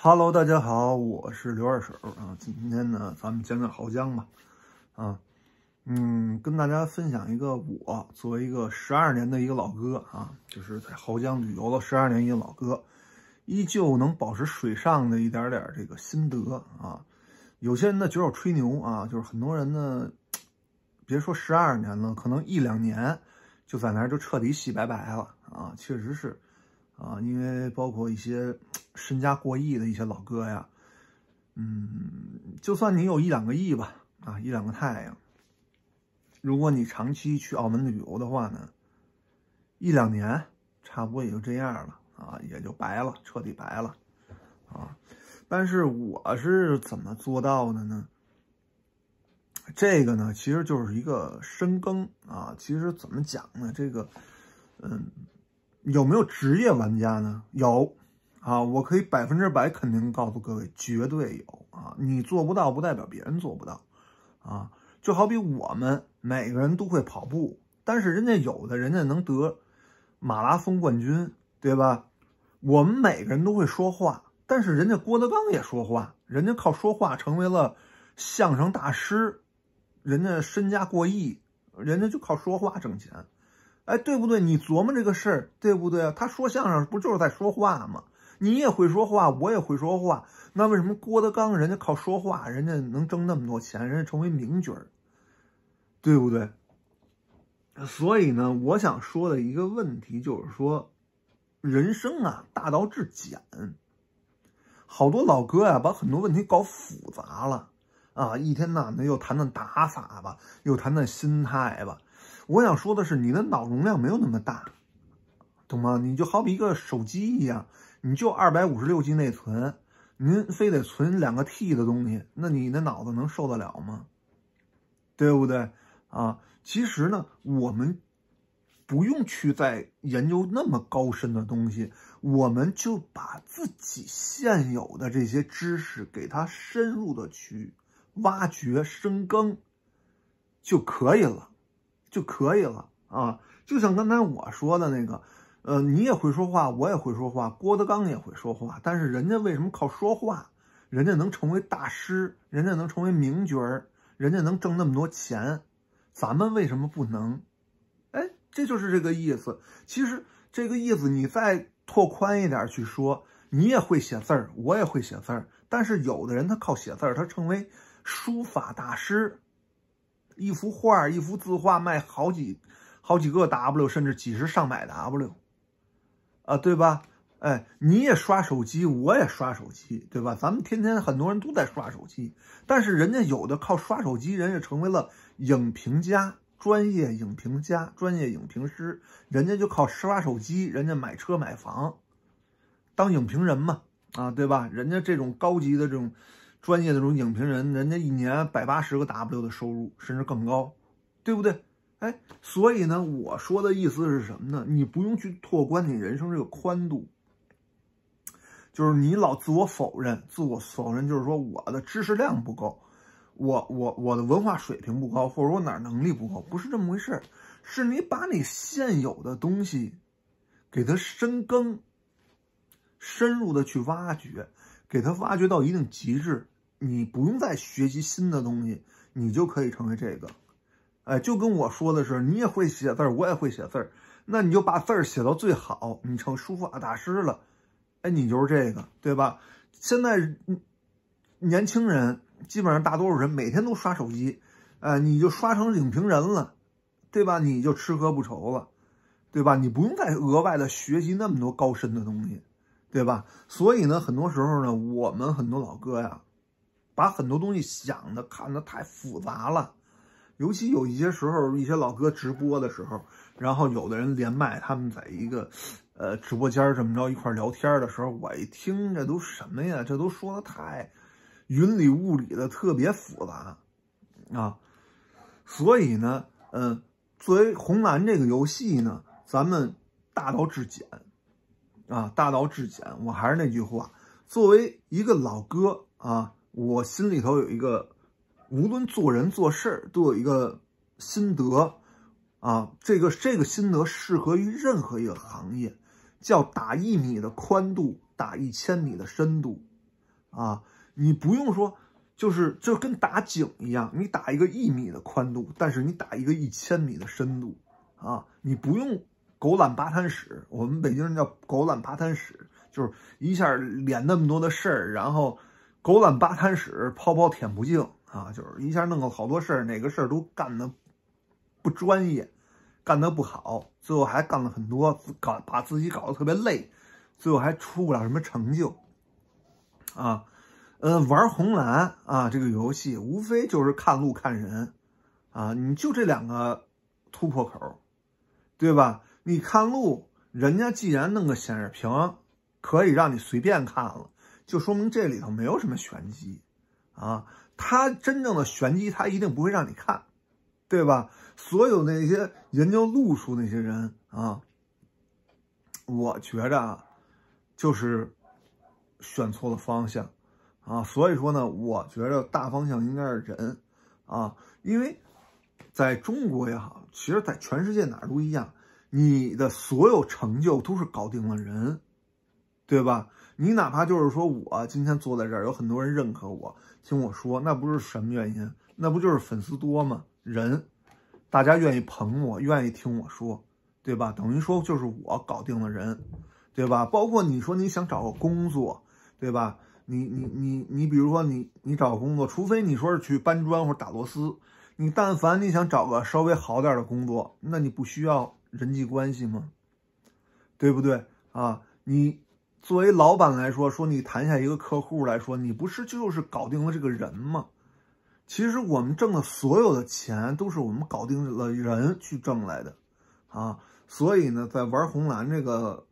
Hello，大家好，我是刘二手啊。今天呢，咱们讲讲濠江吧。啊，嗯，跟大家分享一个我作为一个十二年的一个老哥啊，就是在濠江旅游了十二年一个老哥，依旧能保持水上的一点点这个心得啊。有些人呢，得我吹牛啊，就是很多人呢，别说十二年了，可能一两年就在那儿就彻底洗白白了啊，确实是。啊，因为包括一些身家过亿的一些老哥呀，嗯，就算你有一两个亿吧，啊，一两个太阳，如果你长期去澳门旅游的话呢，一两年差不多也就这样了啊，也就白了，彻底白了，啊，但是我是怎么做到的呢？这个呢，其实就是一个深耕啊，其实怎么讲呢？这个，嗯。有没有职业玩家呢？有，啊，我可以百分之百肯定告诉各位，绝对有啊！你做不到不代表别人做不到，啊，就好比我们每个人都会跑步，但是人家有的人家能得马拉松冠军，对吧？我们每个人都会说话，但是人家郭德纲也说话，人家靠说话成为了相声大师，人家身家过亿，人家就靠说话挣钱。哎，对不对？你琢磨这个事儿，对不对他说相声不就是在说话吗？你也会说话，我也会说话，那为什么郭德纲人家靠说话，人家能挣那么多钱，人家成为名角儿，对不对？所以呢，我想说的一个问题就是说，人生啊，大道至简。好多老哥呀，把很多问题搞复杂了啊！一天的又谈谈打法吧，又谈谈心态吧。我想说的是，你的脑容量没有那么大，懂吗？你就好比一个手机一样，你就二百五十六 G 内存，您非得存两个 T 的东西，那你那脑子能受得了吗？对不对啊？其实呢，我们不用去再研究那么高深的东西，我们就把自己现有的这些知识给它深入的去挖掘深耕就可以了。就可以了啊！就像刚才我说的那个，呃，你也会说话，我也会说话，郭德纲也会说话，但是人家为什么靠说话，人家能成为大师，人家能成为名角儿，人家能挣那么多钱，咱们为什么不能？哎，这就是这个意思。其实这个意思你再拓宽一点去说，你也会写字儿，我也会写字儿，但是有的人他靠写字儿，他成为书法大师。一幅画，一幅字画卖好几、好几个 W，甚至几十上百 W，啊，对吧？哎，你也刷手机，我也刷手机，对吧？咱们天天很多人都在刷手机，但是人家有的靠刷手机，人家成为了影评家、专业影评家、专业影评师，人家就靠刷手机，人家买车买房，当影评人嘛，啊，对吧？人家这种高级的这种。专业的这种影评人，人家一年百八十个 W 的收入，甚至更高，对不对？哎，所以呢，我说的意思是什么呢？你不用去拓宽你人生这个宽度，就是你老自我否认、自我否认，就是说我的知识量不够，我、我、我的文化水平不高，或者我哪能力不够，不是这么回事儿，是你把你现有的东西，给它深耕、深入的去挖掘。给他挖掘到一定极致，你不用再学习新的东西，你就可以成为这个。哎，就跟我说的是，你也会写字儿，我也会写字儿，那你就把字儿写到最好，你成书法大师了。哎，你就是这个，对吧？现在年轻人基本上大多数人每天都刷手机，哎，你就刷成影评人了，对吧？你就吃喝不愁了，对吧？你不用再额外的学习那么多高深的东西。对吧？所以呢，很多时候呢，我们很多老哥呀，把很多东西想的、看的太复杂了。尤其有一些时候，一些老哥直播的时候，然后有的人连麦，他们在一个，呃，直播间这么着一块聊天的时候，我一听这都什么呀？这都说的太云里雾里的，特别复杂啊。所以呢，嗯，作为红蓝这个游戏呢，咱们大道至简。啊，大道至简。我还是那句话，作为一个老哥啊，我心里头有一个，无论做人做事儿都有一个心得，啊，这个这个心得适合于任何一个行业，叫打一米的宽度，打一千米的深度，啊，你不用说，就是就跟打井一样，你打一个一米的宽度，但是你打一个一千米的深度，啊，你不用。狗揽八摊屎，我们北京人叫狗揽八摊屎，就是一下脸那么多的事儿，然后狗揽八摊屎，泡泡舔不净啊，就是一下弄了好多事儿，哪个事儿都干的不专业，干的不好，最后还干了很多，搞把自己搞得特别累，最后还出不了什么成就啊。呃，玩红蓝啊这个游戏，无非就是看路看人啊，你就这两个突破口，对吧？你看路，人家既然弄个显示屏，可以让你随便看了，就说明这里头没有什么玄机，啊，他真正的玄机他一定不会让你看，对吧？所有那些研究路数那些人啊，我觉着啊，就是选错了方向，啊，所以说呢，我觉着大方向应该是人，啊，因为在中国也好，其实在全世界哪儿都一样。你的所有成就都是搞定了人，对吧？你哪怕就是说我今天坐在这儿，有很多人认可我，听我说，那不是什么原因？那不就是粉丝多吗？人，大家愿意捧我，愿意听我说，对吧？等于说就是我搞定了人，对吧？包括你说你想找个工作，对吧？你你你你，比如说你你找工作，除非你说是去搬砖或者打螺丝，你但凡你想找个稍微好点的工作，那你不需要。人际关系吗？对不对啊？你作为老板来说，说你谈下一个客户来说，你不是就是搞定了这个人吗？其实我们挣的所有的钱都是我们搞定了人去挣来的啊。所以呢，在玩红蓝这个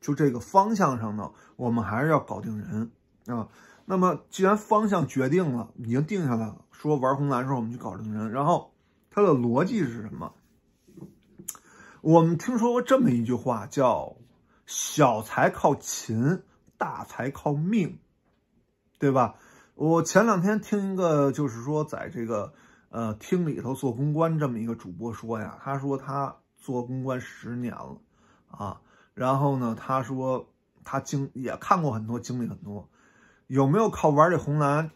就这个方向上呢，我们还是要搞定人啊。那么既然方向决定了，已经定下来了，说玩红蓝的时候我们去搞定人，然后它的逻辑是什么？我们听说过这么一句话，叫“小财靠勤，大财靠命”，对吧？我前两天听一个，就是说在这个呃厅里头做公关这么一个主播说呀，他说他做公关十年了啊，然后呢，他说他经也看过很多经历，很多有没有靠玩这红蓝，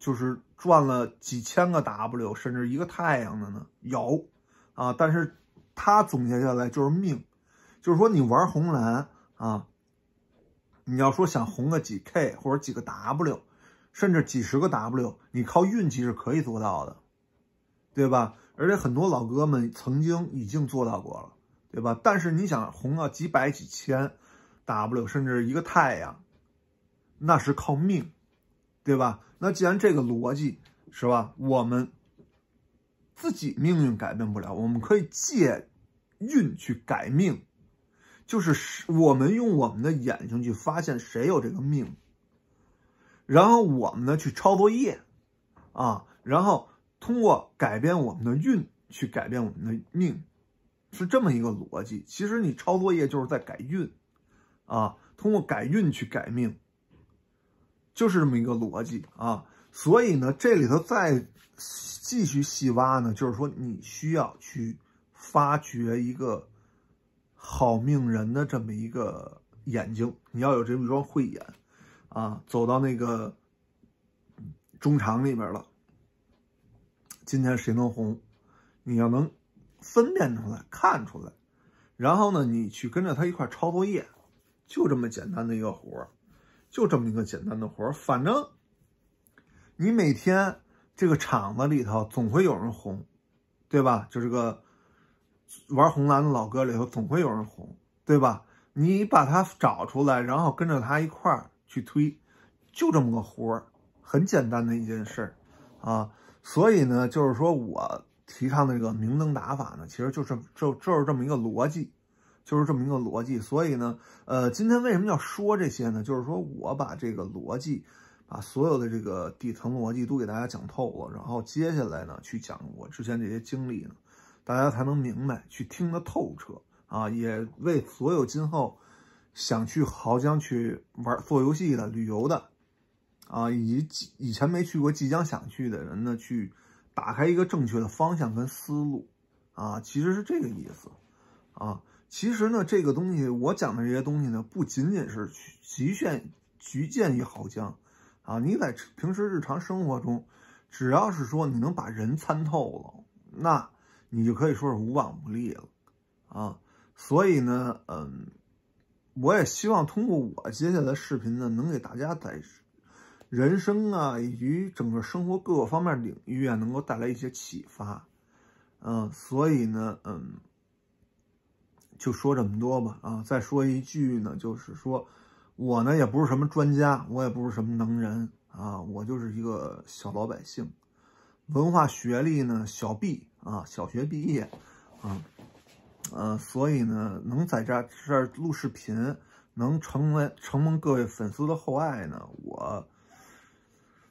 就是赚了几千个 W，甚至一个太阳的呢？有啊，但是。他总结下来就是命，就是说你玩红蓝啊，你要说想红个几 K 或者几个 W，甚至几十个 W，你靠运气是可以做到的，对吧？而且很多老哥们曾经已经做到过了，对吧？但是你想红个几百几千 W，甚至一个太阳，那是靠命，对吧？那既然这个逻辑是吧，我们。自己命运改变不了，我们可以借运去改命，就是我们用我们的眼睛去发现谁有这个命，然后我们呢去抄作业，啊，然后通过改变我们的运去改变我们的命，是这么一个逻辑。其实你抄作业就是在改运，啊，通过改运去改命，就是这么一个逻辑啊。所以呢，这里头再继续细挖呢，就是说你需要去发掘一个好命人的这么一个眼睛，你要有这么一双慧眼啊，走到那个中场里边了。今天谁能红，你要能分辨出来、看出来，然后呢，你去跟着他一块抄作业，就这么简单的一个活儿，就这么一个简单的活儿，反正。你每天这个厂子里头总会有人红，对吧？就这个玩红蓝的老哥里头总会有人红，对吧？你把他找出来，然后跟着他一块儿去推，就这么个活儿，很简单的一件事啊。所以呢，就是说我提倡的这个明灯打法呢，其实就是就就是这么一个逻辑，就是这么一个逻辑。所以呢，呃，今天为什么要说这些呢？就是说我把这个逻辑。把所有的这个底层逻辑都给大家讲透了，然后接下来呢，去讲我之前这些经历呢，大家才能明白，去听得透彻啊，也为所有今后想去濠江去玩、做游戏的、旅游的啊，以及以前没去过、即将想去的人呢，去打开一个正确的方向跟思路啊，其实是这个意思啊。其实呢，这个东西我讲的这些东西呢，不仅仅是局限局限于濠江。啊，你在平时日常生活中，只要是说你能把人参透了，那你就可以说是无往不利了，啊，所以呢，嗯，我也希望通过我接下来视频呢，能给大家在人生啊以及整个生活各个方面领域啊，能够带来一些启发，嗯，所以呢，嗯，就说这么多吧，啊，再说一句呢，就是说。我呢也不是什么专家，我也不是什么能人啊，我就是一个小老百姓，文化学历呢小毕啊，小学毕业，啊，呃，所以呢能在这这儿录视频，能成为承蒙各位粉丝的厚爱呢，我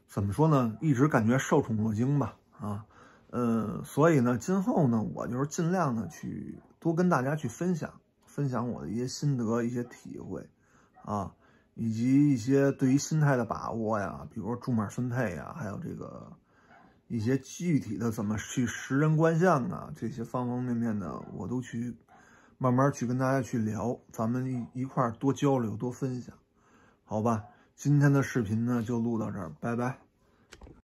怎么说呢，一直感觉受宠若惊吧，啊，呃，所以呢今后呢，我就是尽量的去多跟大家去分享，分享我的一些心得、一些体会。啊，以及一些对于心态的把握呀，比如说注码分配呀，还有这个一些具体的怎么去识人观相啊，这些方方面面的，我都去慢慢去跟大家去聊，咱们一块儿多交流多分享，好吧？今天的视频呢就录到这儿，拜拜。